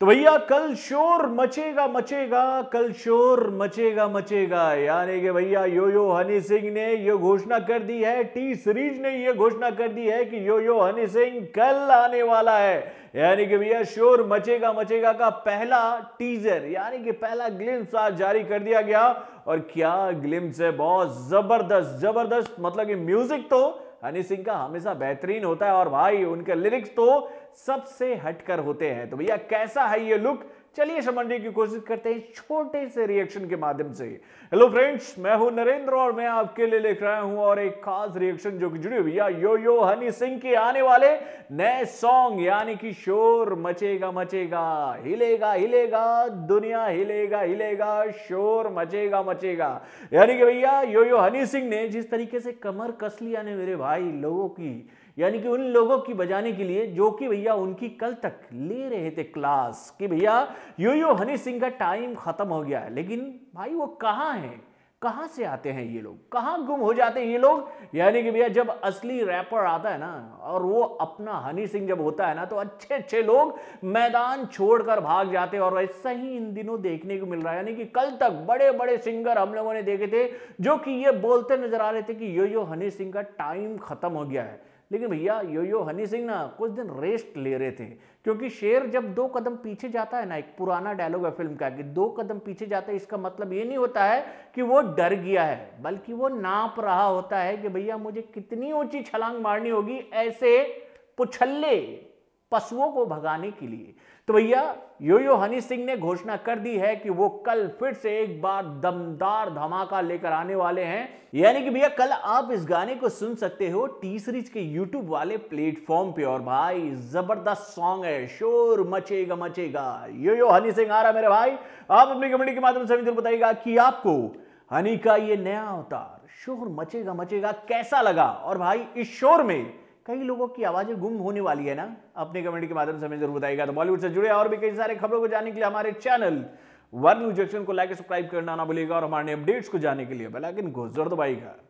तो भैया कल शोर मचेगा मचेगा कल शोर मचेगा मचेगा यानी कि भैया यो यो हनी सिंह ने यह घोषणा कर दी है टी सीरीज ने यह घोषणा कर दी है कि यो यो हनी सिंह कल आने वाला है यानी कि भैया शोर मचेगा मचेगा का पहला टीजर यानी कि पहला ग्लिम्स आज जारी कर दिया गया और क्या ग्लिम्स है बहुत जबरदस्त जबरदस्त मतलब कि म्यूजिक तो हनी सिंह का हमेशा बेहतरीन होता है और भाई उनके लिरिक्स तो सबसे हटकर होते हैं तो भैया कैसा है ये लुक चलिए समझने की कोशिश करते हैं छोटे से रिएक्शन के माध्यम से हेलो फ्रेंड्स मैं हूं नरेंद्र और मैं आपके लिए लेकर आया हूं और एक खास रिएक्शन जो कि जुड़ी हुई है यो यो हनी सिंह के आने वाले नए सॉन्ग यानी कि शोर मचेगा मचेगा हिलेगा हिलेगा दुनिया हिलेगा हिलेगा शोर मचेगा मचेगा यानी कि भैया यो यो हनी सिंह ने जिस तरीके से कमर कस लिया ने मेरे भाई लोगों की यानी कि उन लोगों की बजाने के लिए जो कि भैया उनकी कल तक ले रहे थे क्लास कि भैया यो यो हनी सिंह का टाइम खत्म हो गया है लेकिन भाई वो कहाँ है कहाँ से आते हैं ये लोग कहाँ गुम हो जाते हैं ये लोग यानी कि भैया जब असली रैपर आता है ना और वो अपना हनी सिंह जब होता है ना तो अच्छे अच्छे लोग मैदान छोड़कर भाग जाते हैं और ऐसा ही इन दिनों देखने को मिल रहा है यानी कि कल तक बड़े बड़े सिंगर हम लोगों ने देखे थे जो कि ये बोलते नजर आ रहे थे कि यो यो हनी सिंह का टाइम खत्म हो गया है लेकिन भैया यो यो हनी सिंह ना कुछ दिन रेस्ट ले रहे थे क्योंकि शेर जब दो कदम पीछे जाता है ना एक पुराना डायलॉग है फिल्म का कि दो कदम पीछे जाता है इसका मतलब ये नहीं होता है कि वो डर गया है बल्कि वो नाप रहा होता है कि भैया मुझे कितनी ऊंची छलांग मारनी होगी ऐसे पुछल्ले पशुओं को भगाने के लिए तो भैया यो यो हनी सिंह ने घोषणा कर दी है कि वो कल फिर से एक बार दमदार धमाका लेकर आने वाले हैं यानी कि भैया कल आप इस गाने को सुन सकते हो टी सीरीज के यूट्यूब वाले प्लेटफॉर्म पे और भाई जबरदस्त सॉन्ग है शोर मचेगा मचेगा यो यो हनी सिंह आ रहा मेरे भाई आप अपनी कमेंटी के माध्यम से जरूर बताइएगा कि आपको हनी का ये नया अवतार शोर मचेगा मचेगा कैसा लगा और भाई इस शोर में कई लोगों की आवाज़ें गुम होने वाली है ना अपने कमेंट के माध्यम से हमें जरूर बताएगा तो बॉलीवुड से जुड़े और भी कई सारे खबरों को जानने के लिए हमारे चैनल वन न्यूज को लाइक सब्सक्राइब करना ना भूलिएगा और हमारे अपडेट्स को जानने के लिए बेलाइकन को जरूर दबाएगा